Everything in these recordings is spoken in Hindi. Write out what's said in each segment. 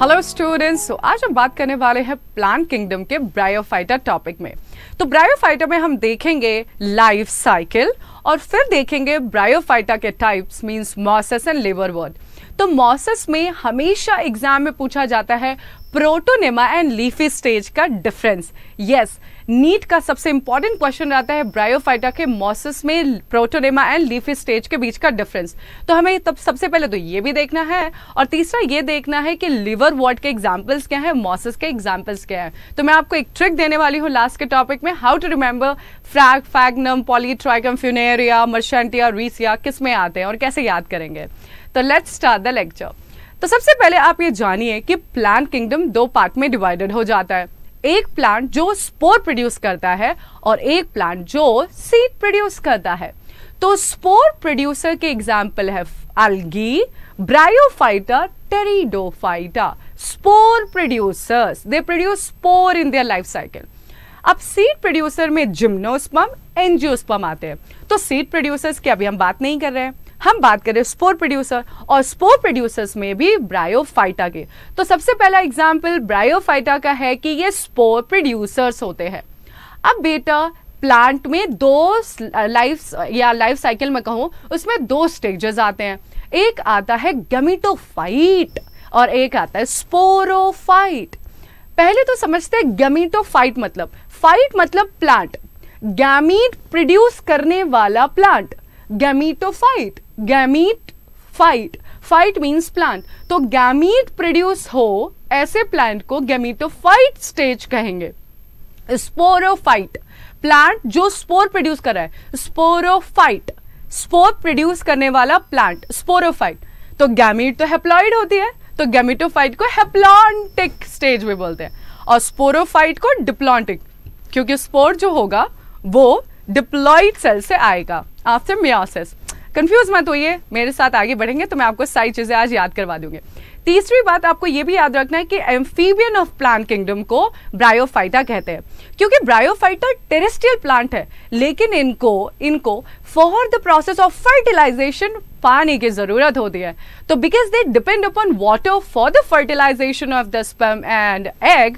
हेलो स्टूडेंट्स तो आज हम बात करने वाले हैं प्लांट किंगडम के ब्रायोफाइटा टॉपिक में तो ब्रायोफाइटा में हम देखेंगे लाइफ साइकिल और फिर देखेंगे ब्रायोफाइटा के types means mosses and liverwort तो मॉसेस में हमेशा एग्जाम में पूछा जाता है प्रोटोनेमा एंड लीफी स्टेज का डिफरेंस यस yes, नीट का सबसे इंपॉर्टेंट क्वेश्चन रहता है ब्रायोफाइटा के मॉसिस में प्रोटोनेमा एंड लीफी स्टेज के बीच का डिफरेंस तो हमें तब सबसे पहले तो ये भी देखना है और तीसरा ये देखना है कि लिवर वॉट के एग्जाम्पल्स क्या है मॉसिस के एग्जाम्पल्स क्या है तो मैं आपको एक ट्रिक देने वाली हूँ लास्ट के टॉपिक में हाउ टू रिमेंबर फ्रैग sphagnum polytrichum funaria marchantia riccia किस में आते हैं और कैसे याद करेंगे तो लेट्स स्टार्ट द लेक्चर तो सबसे पहले आप ये जानिए कि प्लान किंगडम दो पार्ट में डिवाइडेड हो जाता है एक प्लांट जो स्पोर प्रोड्यूस करता है और एक प्लांट जो सीड प्रोड्यूस करता है तो स्पोर प्रोड्यूसर के एग्जाम्पल है algae bryophyta pteridophyta spore producers they produce spore in their life cycle अब सीड प्रोड्यूसर में जिम्नोस्पम एंजियोस्पम आते हैं तो सीड प्रोड्यूसर्स की अभी हम बात नहीं कर रहे हैं हम बात करें स्पोर प्रोड्यूसर और स्पोर प्रोड्यूसर्स में भी ब्रायोफाइटा के तो सबसे पहला एग्जाम्पल ब्रायोफाइटा का है कि ये स्पोर प्रोड्यूसर्स होते हैं अब बेटा प्लांट में दो लाइफ या लाइफ साइकिल में कहूँ उसमें दो स्टेजेस आते हैं एक आता है गमीटोफाइट और एक आता है स्पोरोफाइट पहले तो समझते हैं गमीटोफाइट मतलब फाइट मतलब प्लांट गैमीट प्रोड्यूस करने वाला plant gametophyte gamete phyte phyte means plant तो गैमीट प्रोड्यूस हो ऐसे प्लांट को गैमीटोफाइट स्टेज कहेंगे स्पोरोफाइट प्लांट जो स्पोर प्रोड्यूस कर रहा है स्पोरोफाइट स्पोर प्रोड्यूस करने वाला प्लांट स्पोरोफाइट तो गैमीट तो हेप्लॉइड होती है तो गैमीटोफाइट को हेप्लॉन्टिक स्टेज में बोलते हैं और स्पोरोफाइट को डिप्लॉन्टिक क्योंकि स्पोर जो होगा वो डिप्लॉइड सेल से आएगा आफ्टर मियासेस कंफ्यूज मत होइए मेरे साथ आगे बढ़ेंगे तो मैं आपको सारी चीज़ें आज याद करवा दूंगी तीसरी बात आपको यह भी याद रखना है कि एम्फीबियन ऑफ प्लांट किंगडम को ब्रायोफाइटा कहते हैं क्योंकि ब्रायोफाइटा टेरेस्ट्रियल प्लांट है लेकिन इनको इनको for the process of fertilisation पानी की ज़रूरत होती है तो because they depend upon water for the fertilisation of the sperm and egg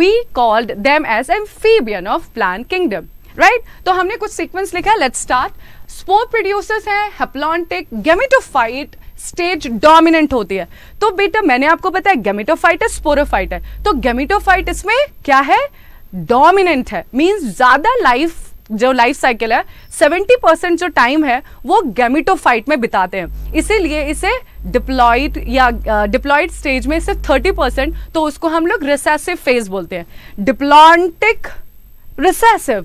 we called them as amphibian of plant kingdom right right? तो हमने कुछ सीक्वेंस लिखा है लेट स्टार्ट स्पोर प्रोड्यूसर्स हैं हेप्लॉन्टिक गेमिटोफाइट स्टेज डोमिनेंट होती है तो बेटा मैंने आपको बताया गेमिटोफाइट है स्पोरोफाइट है तो गेमिटोफाइट इसमें क्या है डोमिनेंट है मींस ज्यादा लाइफ जो लाइफ साइकिल है 70 परसेंट जो टाइम है वो गेमिटोफाइट में बिताते हैं इसीलिए इसे डिप्लॉइड या डिप्लॉइड स्टेज में सिर्फ थर्टी परसेंट तो उसको हम लोग रिसेसिव फेज बोलते हैं diplontic recessive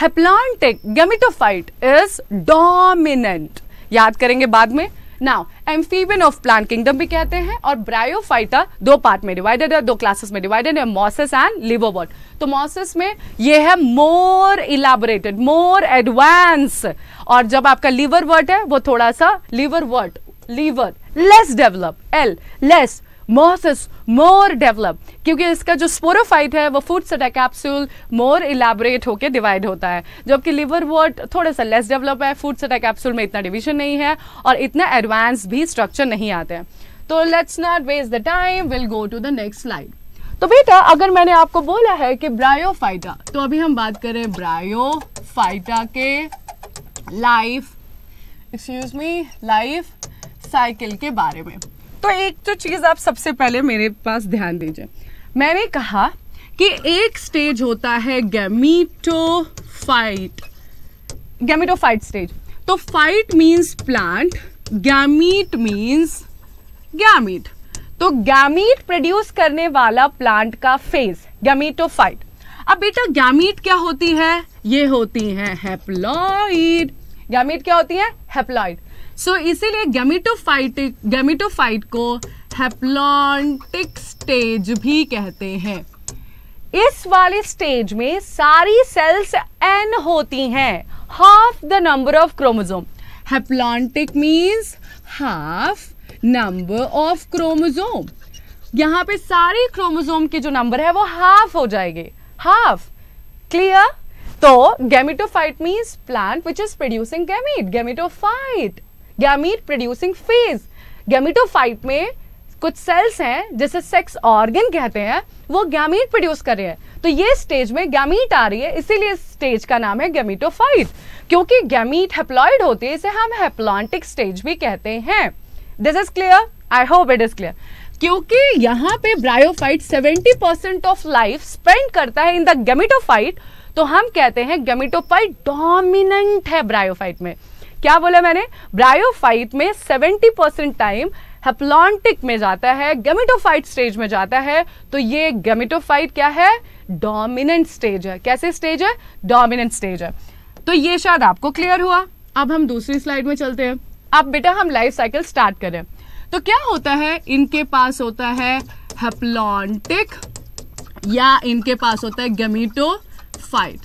haplontic gametophyte is dominant याद करेंगे बाद में now amphibian of plant kingdom भी कहते हैं और ब्रायोफाइटा दो पार्ट में डिवाइडेड है दो क्लासेस में डिवाइडेड है मॉसेस एंड लिवोबोट तो मॉसेस में ये है मोर इलाबोरेटेड मोर एडवांस और जब आपका लीवर वर्ट है वो थोड़ा सा liverwort liver less develop एल लेस मोहसिस मोर डेवलप क्योंकि इसका जो स्पोरोफाइट है वो foot seta capsule more elaborate होकर डिवाइड होता है जबकि लिवर वर्ट थोड़ा सा लेस डेवलप है फूड सटा कैप्सूल में इतना डिविजन नहीं है और इतना एडवांस भी स्ट्रक्चर नहीं आते हैं तो let's not waste the time will go to the next slide तो बेटा अगर मैंने आपको बोला है कि ब्रायोफाइटा तो अभी हम बात करें ब्रायोफाइटा के life excuse me life cycle के बारे में तो एक जो चीज़ आप सबसे पहले मेरे पास ध्यान दीजिए मैंने कहा कि एक स्टेज होता है गैमीटोफाइट गैमीटोफाइट स्टेज तो phyte means plant gamete means gamete तो गैमीट प्रोड्यूस करने वाला प्लांट का फेज गैमीटोफाइट अब बेटा गैमीट क्या होती है ये होती है हेप्लॉइड गैमीट क्या होती है हेप्लॉइड सो इसीलिए गैमिटोफाइटिक गैमिटोफाइट को हेप्लॉन्टिक स्टेज भी कहते हैं इस वाले स्टेज में सारी सेल्स एन होती हैं half the number of chromosome haplontic means half number of chromosome यहां पे सारी क्रोमोजोम के जो नंबर है वो हाफ हो जाएंगे हाफ क्लियर तो gametophyte means plant which is producing gamete gametophyte gamete producing phase gametophyte में कुछ सेल्स हैं जिसे सेक्स ऑर्गन कहते हैं वो गैमीट प्रोड्यूस कर रहे हैं तो ये स्टेज में गैमीट आ रही है इसीलिए स्टेज का नाम है गैमिटोफाइट क्योंकि गैमीट हेप्लॉइड होती है इसे हम हेप्लॉन्टिक स्टेज भी कहते हैं this is clear I hope it is clear क्योंकि यहाँ पे bryophyte 70% percent of life spend करता है इन द गैमिटोफाइट तो हम कहते हैं गैमिटोफाइट डोमिनेंट है ब्रायोफाइट में क्या बोला मैंने ब्रायोफाइट में 70 परसेंट टाइम हेप्लॉन्टिक में जाता है गेमिटोफाइट स्टेज में जाता है तो ये गेमिटोफाइट क्या है डोमिनेंट स्टेज है कैसे स्टेज है डोमिनेंट स्टेज है तो ये शायद आपको क्लियर हुआ अब हम दूसरी स्लाइड में चलते हैं अब बेटा हम लाइफ साइकिल स्टार्ट करें तो क्या होता है इनके पास होता है हेप्लॉन्टिक या इनके पास होता है गमीटोफाइट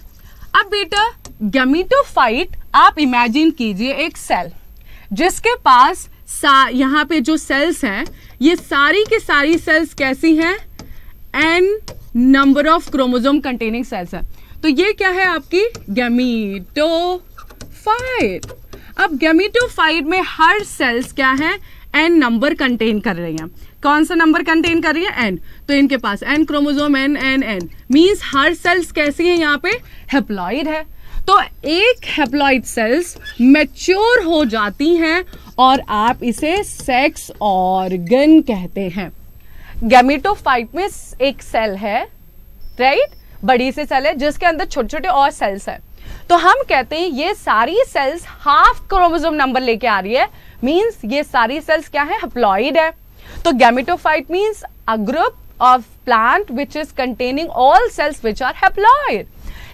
अब बेटा गमीटोफाइट आप इमेजिन कीजिए एक सेल जिसके पास यहां यहाँ पे जो सेल्स हैं ये सारी के सारी सेल्स कैसी हैं N number of chromosome containing cells है तो ये क्या है आपकी गैमीटोफाइट अब गमीटोफाइट में हर सेल्स क्या है एन नंबर कंटेन कर रही हैं कौन सा नंबर कंटेन कर रही है एन तो इनके पास N chromosome N N N means हर सेल्स कैसी है यहाँ पे हेप्लॉइड है तो एक हेप्लॉइड सेल्स मेच्योर हो जाती हैं और आप इसे सेक्स ऑर्गन कहते हैं गैमेटोफाइट में एक सेल है राइट बड़ी सी सेल है जिसके अंदर छोटे छोटे और सेल्स हैं तो हम कहते हैं ये सारी सेल्स हाफ क्रोमोजोम नंबर लेके आ रही है मींस ये सारी सेल्स क्या है हप्लॉइड है तो gametophyte means a group of plant which is containing all cells which are haploid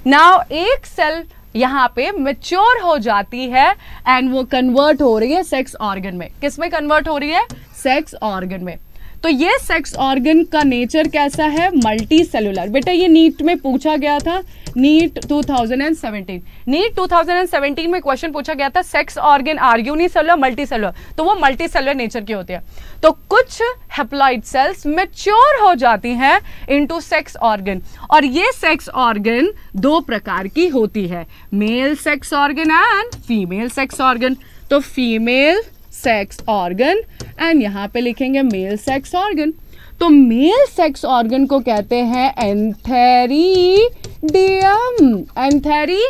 now एक सेल यहाँ पे मेच्योर हो जाती है एंड वो कन्वर्ट हो रही है सेक्स ऑर्गन में किस में कन्वर्ट हो रही है सेक्स ऑर्गन में तो ये सेक्स ऑर्गन का नेचर कैसा है मल्टी सेलुलर बेटा ये नीट में पूछा गया था नीट 2017 नीट 2017 में क्वेश्चन पूछा गया था sex organ are cellular multicellular तो वो मल्टी सेलुलर नेचर की होती है तो कुछ हेप्लाइड सेल्स मेच्योर हो जाती हैं इनटू सेक्स ऑर्गन और ये सेक्स ऑर्गन दो प्रकार की होती है male sex organ and female sex organ तो फीमेल सेक्स ऑर्गन एंड यहाँ पे लिखेंगे मेल सेक्स ऑर्गन तो मेल सेक्स ऑर्गन को कहते हैं antheridium 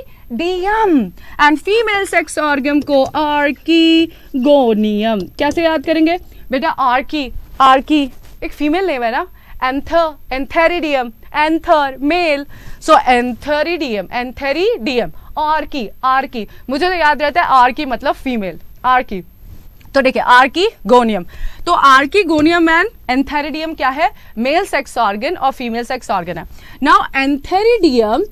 antheridium and female sex organ को आर्की गोनियम कैसे याद करेंगे बेटा आर्की आर्की एक फीमेल नेम है ना anther antheridium anther male so antheridium antheridium Archi Archi मुझे तो याद रहता है आर्की मतलब फीमेल आर्की तो देखिए आर्की गोनियम तो आर्की गोनियम एंड एंथेरिडियम क्या है मेल सेक्स ऑर्गन और फीमेल सेक्स ऑर्गन है now antheridium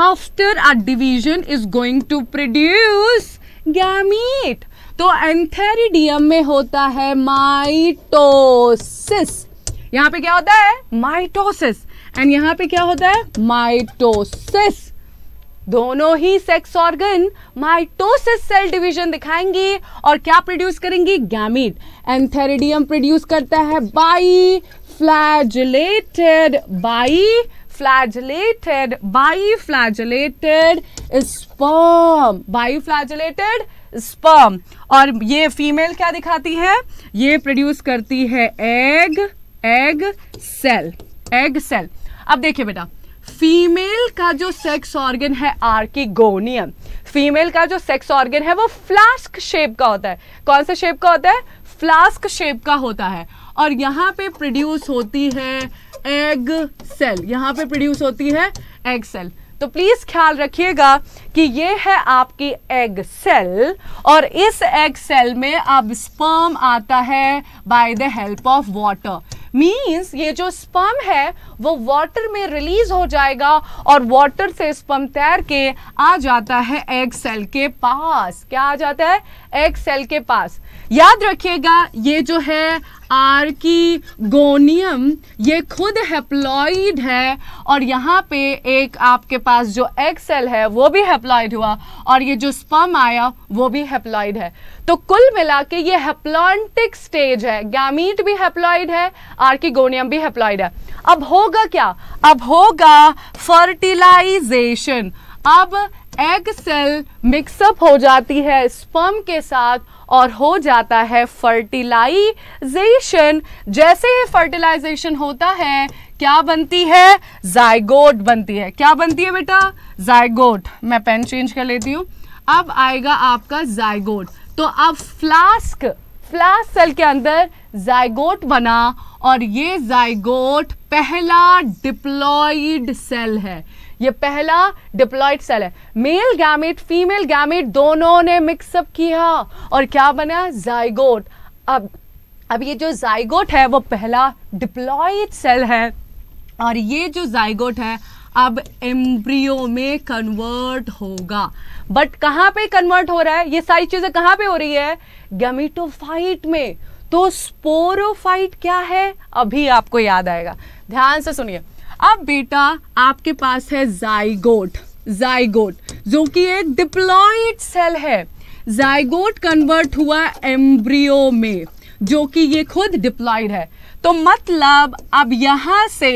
after a division is going to produce gamete तो एंथेरिडियम में होता है माइटोसिस यहाँ पे क्या होता है माइटोसिस एंड यहां पे क्या होता है माइटोसिस दोनों ही sex organ mitosis cell division दिखाएंगे और क्या प्रोड्यूस करेंगी गैमीट एंथेरिडियम प्रोड्यूस करता है biflagellated biflagellated biflagellated sperm biflagellated sperm और ये फीमेल क्या दिखाती है ये प्रोड्यूस करती है egg egg cell egg cell अब देखिए बेटा फीमेल का जो सेक्स ऑर्गन है आर्किगोनियम फीमेल का जो सेक्स ऑर्गन है वो फ्लास्क शेप का होता है कौन सा शेप का होता है फ्लास्क शेप का होता है और यहाँ पे प्रोड्यूस होती है एग सेल यहाँ पे प्रोड्यूस होती है एग सेल तो प्लीज ख्याल रखिएगा कि ये है आपकी एग सेल और इस एग सेल में अब स्पर्म आता है by the help of water means ये जो स्पर्म है वो वाटर में रिलीज हो जाएगा और वाटर से स्पर्म तैर के आ जाता है एग सेल के पास क्या आ जाता है एग सेल के पास याद रखिएगा ये जो है आर्की ये खुद हेप्लॉइड है और यहाँ पे एक आपके पास जो एग सेल है वो भी हेप्लॉइड हुआ और ये जो स्पर्म आया वो भी हेप्लॉइड है तो कुल मिला के ये हेप्लॉन्टिक स्टेज है गैमीट भी हेप्लॉइड है आर्किगोनियम भी हेप्लॉइड है अब होगा क्या अब होगा फर्टिलाइजेशन अब एग सेल मिक्सअप हो जाती है स्पर्म के साथ और हो जाता है फर्टिलाइजेशन जैसे ही फर्टिलाइजेशन होता है क्या बनती है जायगोट बनती है क्या बनती है बेटा जायगोट मैं पेन चेंज कर लेती हूँ अब आएगा आपका जायगोट तो अब फ्लास्क फ्लास्क सेल के अंदर जायगोट बना और ये जायगोट पहला डिप्लॉइड सेल है ये पहला डिप्लॉयड सेल है मेल गैमेट फीमेल गैमेट दोनों ने मिक्सअप किया और क्या बना जाइगोट अब अब ये जो जाइगोट है वो पहला डिप्लॉयड सेल है और ये जो जाइगोट है अब एम्ब्रियो में कन्वर्ट होगा बट कहाँ पे कन्वर्ट हो रहा है ये सारी चीजें कहाँ पे हो रही है गैमेटोफाइट में तो स्पोरोफाइट क्या है अभी आपको याद आएगा ध्यान से सुनिए अब बेटा आपके पास है जाइगोट जाइगोट जो कि एक डिप्लॉइड सेल है जाइगोट कन्वर्ट हुआ एम्ब्रियो में जो कि ये खुद डिप्लॉइड है तो मतलब अब यहां से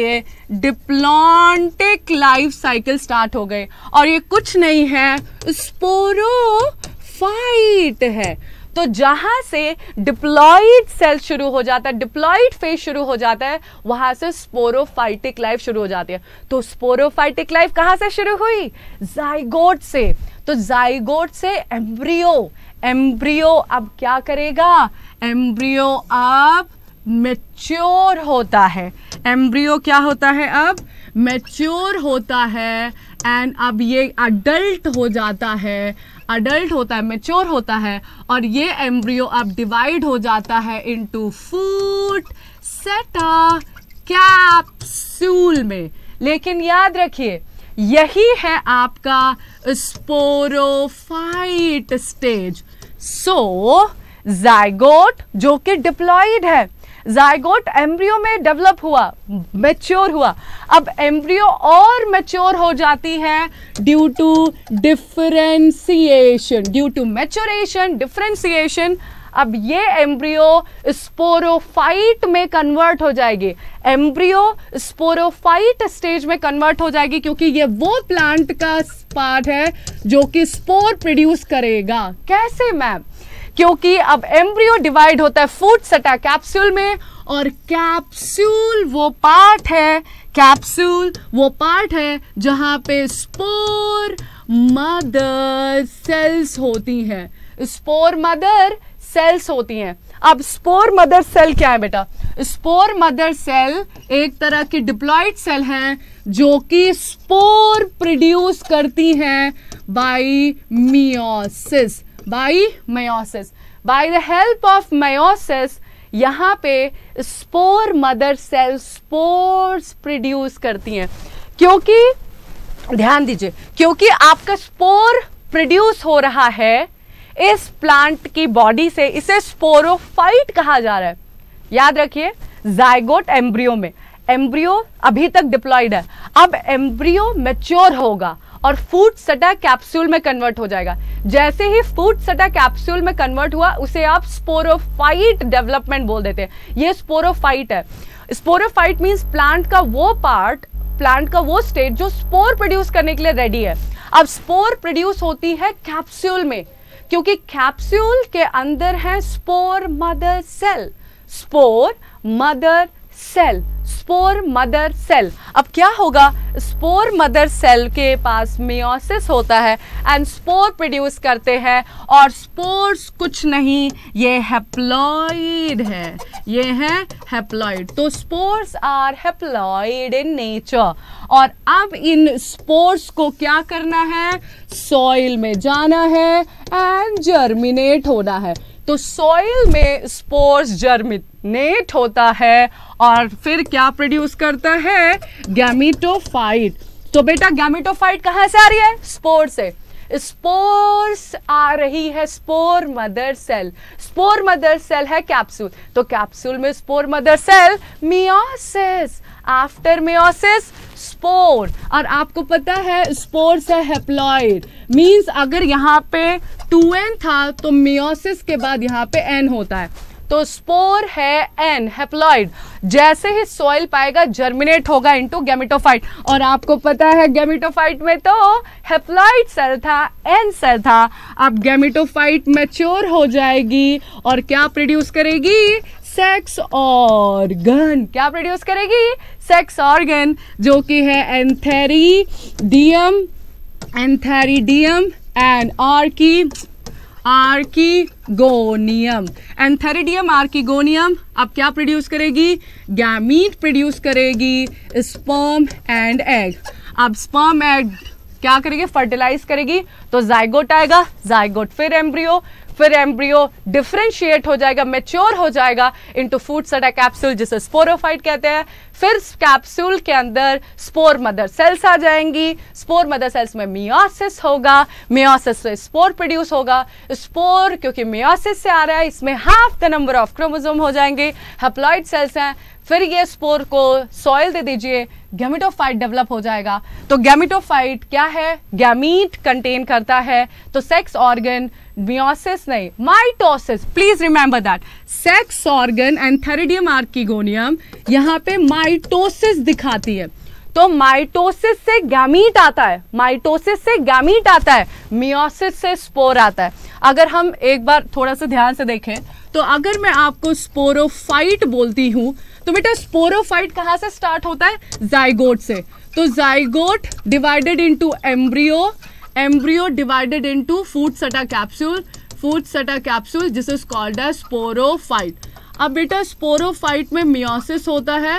डिप्लॉन्टिक लाइफ साइकिल स्टार्ट हो गए और ये कुछ नहीं है स्पोरोफाइट है तो जहां से डिप्लॉइड सेल शुरू हो जाता है डिप्लॉइड फेज शुरू हो जाता है वहां से स्पोरोफाइटिक लाइफ शुरू हो जाती है तो स्पोरोफाइटिक लाइफ कहां से शुरू हुई जाइगोट से तो जाइगोट से एम्ब्रियो एम्ब्रियो अब क्या करेगा एम्ब्रियो अब मेच्योर होता है एम्ब्रियो क्या होता है अब मेच्योर होता है एंड अब ये अडल्ट हो जाता है अडल्ट होता है मेच्योर होता है और ये एम्ब्रियो अब डिवाइड हो जाता है इनटू फूट सेटा कैप्सूल में लेकिन याद रखिए यही है आपका स्पोरोफाइट स्टेज सो जायगोट जो कि डिप्लॉइड है जायगोट एम्ब्रियो में डेवलप हुआ मेच्योर हुआ अब एम्ब्रियो और मेच्योर हो जाती है due to differentiation due to maturation differentiation अब ये एम्ब्रियो स्पोरोफाइट में कन्वर्ट हो जाएगी एम्ब्रियो स्पोरोफाइट स्टेज में कन्वर्ट हो जाएगी क्योंकि ये वो प्लांट का पार्ट है जो कि स्पोर प्रोड्यूस करेगा कैसे मैम क्योंकि अब एम्ब्रियो डिवाइड होता है फूड सटा कैप्सूल में और कैप्सूल वो पार्ट है कैप्सूल वो पार्ट है जहां पे स्पोर मदर सेल्स होती हैं स्पोर मदर सेल्स होती हैं अब स्पोर मदर सेल क्या है बेटा स्पोर मदर सेल एक तरह की डिप्लॉइड सेल है जो कि स्पोर प्रोड्यूस करती हैं by meiosis by meiosis by the help of meiosis यहाँ पे spore mother cell spores produce करती हैं क्योंकि ध्यान दीजिए क्योंकि आपका स्पोर प्रोड्यूस हो रहा है इस प्लांट की बॉडी से इसे स्पोरोफाइट कहा जा रहा है याद रखिए जायगोट एम्ब्रियो में एम्ब्रियो अभी तक डिप्लॉयड है अब एम्ब्रियो मेच्योर होगा और फूड सटा कैप्सूल में कन्वर्ट हो जाएगा जैसे ही फूड सटा कैप्सूल में कन्वर्ट हुआ उसे आप स्पोरोफाइट डेवलपमेंट बोल देते हैं ये स्पोरोफाइट है स्पोरोफाइट मीन्स प्लांट का वो पार्ट प्लांट का वो स्टेट जो स्पोर प्रोड्यूस करने के लिए रेडी है अब स्पोर प्रोड्यूस होती है कैप्सूल में क्योंकि कैप्सूल के अंदर है spore mother cell spore mother cell spore mother cell अब क्या होगा स्पोर मदर सेल के पास मियोसिस होता है एंड स्पोर प्रोड्यूस करते हैं और स्पोर्स कुछ नहीं ये हेप्लॉइड है ये है हेप्लॉइड तो spores are haploid in nature और अब इन स्पोर्स को क्या करना है सॉइल में जाना है एंड जर्मिनेट होना है तो सॉइल में स्पोर्स जर्मिनेट होता है और फिर क्या प्रोड्यूस करता है गैमिटोफाइट तो बेटा गैमिटोफाइट कहां से आ रही है स्पोर से स्पोर्स आ रही है spore mother cell spore mother cell है कैप्सूल तो कैप्सूल में spore mother cell meiosis after meiosis spore और आपको पता है स्पोर से हेप्लॉयड मींस अगर यहाँ पे टू एन था तो मियोसिस के बाद यहाँ पे एन होता है तो स्पोर है एन हेप्लॉइड जैसे ही सॉइल पाएगा जर्मिनेट होगा इनटू गैमेटोफाइट और आपको पता है गैमेटोफाइट में तो हेप्लॉइड सेल था एन सेल था अब गैमेटोफाइट मैच्योर हो जाएगी और क्या प्रोड्यूस करेगी सेक्स ऑर्गन क्या प्रोड्यूस करेगी सेक्स ऑर्गन जो कि है antheridium and archi archegonium antheridium archegonium अब क्या प्रोड्यूस करेगी गैमीट प्रोड्यूस करेगी स्पर्म एंड एग अब स्पर्म एग क्या करेगी फर्टिलाइज करेगी तो जाइगोट आएगा जाइगोट फिर एम्ब्रियो फिर एम्ब्रियो डिफ्रेंशिएट हो जाएगा मेच्योर हो जाएगा इनटू फूड सटा कैप्सूल जिसे स्पोरोफाइट कहते हैं फिर कैप्सूल के अंदर स्पोर मदर सेल्स आ जाएंगी स्पोर मदर सेल्स में मियोसिस होगा मियोसिस से स्पोर प्रोड्यूस होगा स्पोर क्योंकि मियोसिस से आ रहा है इसमें half the number of chromosome हो जाएंगे हेप्लाइड सेल्स हैं फिर ये स्पोर को सॉइल दे दीजिए गैमिटोफाइट डेवलप हो जाएगा तो गैमिटोफाइट क्या है गैमीट कंटेन करता है तो सेक्स ऑर्गन मियोसिस नहीं mitosis please remember that sex organ antheridium archegonium यहां पे माइटोसिस दिखाती है तो माइटोसिस से गैमीट आता है माइटोसिस से गैमीट आता है मियोसिस से स्पोर आता है अगर हम एक बार थोड़ा सा ध्यान से देखें तो अगर मैं आपको स्पोरोफाइट बोलती हूँ तो बेटा स्पोरोफाइट कहाँ से स्टार्ट होता है जाइगोट से तो zygote divided into embryo embryo divided into foot seta capsule foot seta capsule जिस इज कॉल्ड है स्पोरोफाइट अब बेटा स्पोरोफाइट में मियोसिस होता है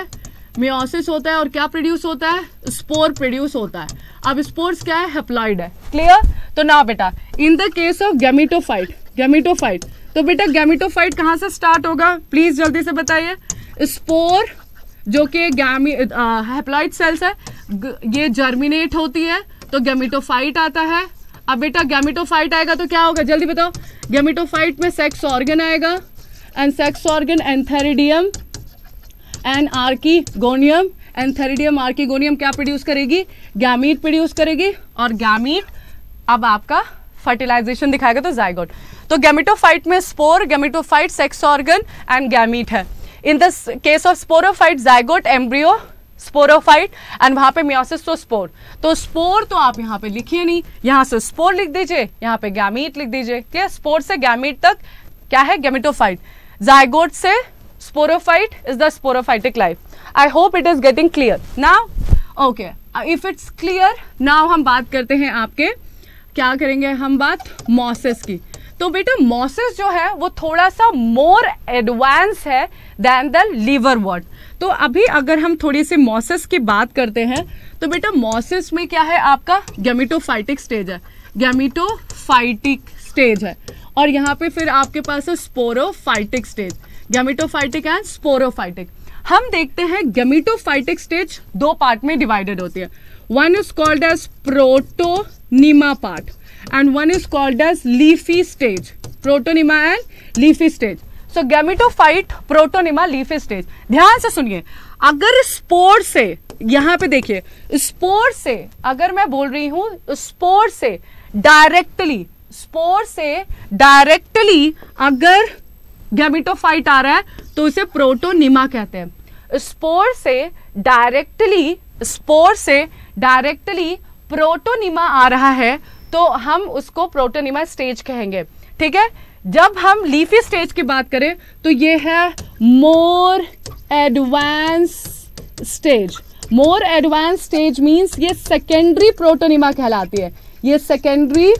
मियोसिस होता है और क्या प्रोड्यूस होता है स्पोर प्रोड्यूस होता है अब स्पोर्स क्या है हेप्लाइड है क्लियर तो ना बेटा in the case of gametophyte gametophyte तो बेटा गैमिटोफाइट कहाँ से स्टार्ट होगा प्लीज जल्दी से बताइए स्पोर जो कि गैमी हेप्लाइड सेल्स है ये जर्मिनेट होती है तो गैमिटोफाइट आता है अब बेटा गैमिटोफाइट आएगा तो क्या होगा जल्दी बताओ गैमिटोफाइट में सेक्स ऑर्गन आएगा and sex organ antheridium and archegonium antheridium archegonium क्या प्रोड्यूस करेगी गैमीट प्रोड्यूस करेगी और गैमीट अब आपका फर्टिलाइजेशन दिखाएगा तो जायगोट तो गैमिटोफाइट में spore gametophyte sex organ and gamete है in the case of sporophyte zygote embryo sporophyte and वहां पे मियोसिस तो स्पोर तो स्पोर तो आप यहाँ पे लिखिए नहीं यहाँ से स्पोर लिख दीजिए यहाँ पे गैमीट लिख दीजिए क्लियर स्पोर से गैमीट तक क्या है गैमिटोफाइट जायगोट से sporophyte is the sporophytic life i hope it is getting clear now okay uh, if it's clear now हम बात करते हैं आपके क्या करेंगे हम बात मॉसेस की तो बेटा मॉसेस जो है वो थोड़ा सा मोर एडवांस है देन द लीवर वर्ड तो अभी अगर हम थोड़ी सी मॉसेस की बात करते हैं तो बेटा मॉसेस में क्या है आपका गैमिटोफाइटिक स्टेज है गैमिटोफाइटिक स्टेज है और यहाँ पे फिर आपके पास है sporophytic stage gametophytic and sporophytic हम देखते हैं गैमिटोफाइटिक स्टेज दो पार्ट में डिवाइडेड होती है one is called as protonema part and one is called as leafy stage protonema and leafy stage so gametophyte protonema leafy stage ध्यान से सुनिए अगर स्पोर से यहां पे देखिए स्पोर से अगर मैं बोल रही हूं स्पोर से डायरेक्टली स्पोर से डायरेक्टली अगर गैमिटोफाइट आ रहा है तो उसे प्रोटोनिमा कहते हैं स्पोर से डायरेक्टली स्पोर से डायरेक्टली प्रोटोनिमा आ रहा है तो हम उसको प्रोटोनिमा स्टेज कहेंगे ठीक है जब हम लीफी स्टेज की बात करें तो ये है more advance stage more advance stage means ये सेकेंडरी प्रोटोनिमा कहलाती है ये सेकेंडरी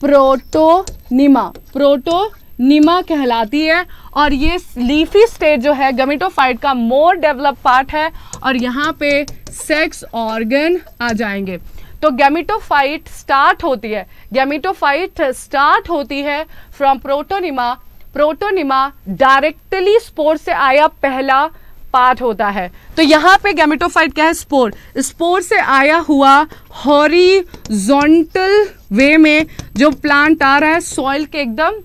प्रोटोनिमा प्रोटो निमा कहलाती है और ये लीफी स्टेज जो है गमेटोफाइट का मोर डेवलप पार्ट है और यहाँ पे सेक्स ऑर्गन आ जाएंगे तो गैमिटोफाइट स्टार्ट होती है गैमिटोफाइट स्टार्ट होती है from protonema protonema directly spore से आया पहला पार्ट होता है तो यहाँ पे गैमिटोफाइट क्या है स्पोर स्पोर से आया हुआ हॉरीजोंटल वे में जो प्लांट आ रहा है सॉइल के एकदम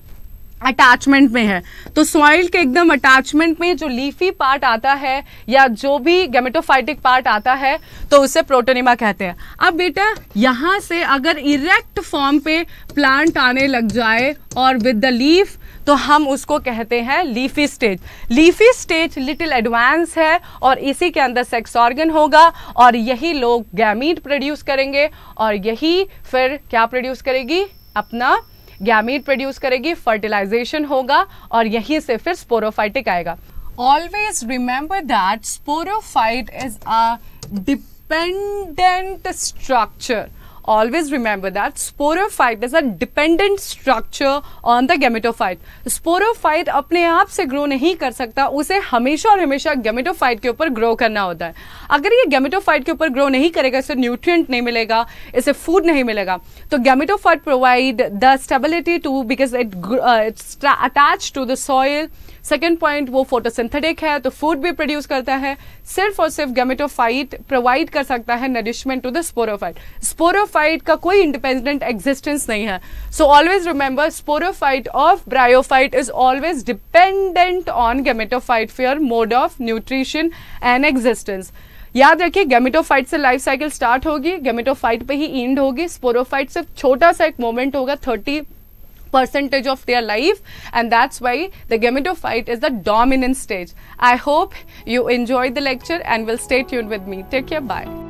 अटैचमेंट में है तो सॉइल के एकदम अटैचमेंट में जो लीफी पार्ट आता है या जो भी गेमेटोफाइटिक पार्ट आता है तो उसे प्रोटोनिमा कहते हैं अब बेटा यहाँ से अगर इरेक्ट फॉर्म पे प्लांट आने लग जाए और विद द लीफ तो हम उसको कहते हैं leafy stage leafy stage little advance है और इसी के अंदर सेक्स ऑर्गन होगा और यही लोग गैमीट प्रोड्यूस करेंगे और यही फिर क्या प्रोड्यूस करेगी अपना गैमीट प्रोड्यूस करेगी फर्टिलाइजेशन होगा और यहीं से फिर स्पोरोफाइटिक आएगा always remember that sporophyte is a dependent structure always remember that sporophyte is a dependent structure on the gametophyte. Sporophyte अपने आप से ग्रो नहीं कर सकता उसे हमेशा और हमेशा gametophyte के ऊपर ग्रो करना होता है अगर ये gametophyte के ऊपर ग्रो नहीं करेगा इसे न्यूट्रिएंट नहीं मिलेगा इसे फूड नहीं मिलेगा तो gametophyte provide the stability to because it uh, it's attached to the soil second point वो फोटोसिंथेटिक है तो फूड भी प्रोड्यूस करता है सिर्फ और सिर्फ गेमेटोफाइट प्रोवाइड कर सकता है nourishment to the sporophyte sporophyte sporophyte का कोई इंडिपेंडेंट एग्जिस्टेंस नहीं है so always remember sporophyte of bryophyte is always dependent on gametophyte for mode of nutrition and existence याद रखिए गेमेटोफाइट से लाइफ साइकिल स्टार्ट होगी गेमेटोफाइट पे ही इंड होगी स्पोरोफाइट सिर्फ छोटा सा एक मोमेंट होगा thirty percentage of their life and that's why the gametophyte is the dominant stage i hope you enjoyed the lecture and will stay tuned with me take care bye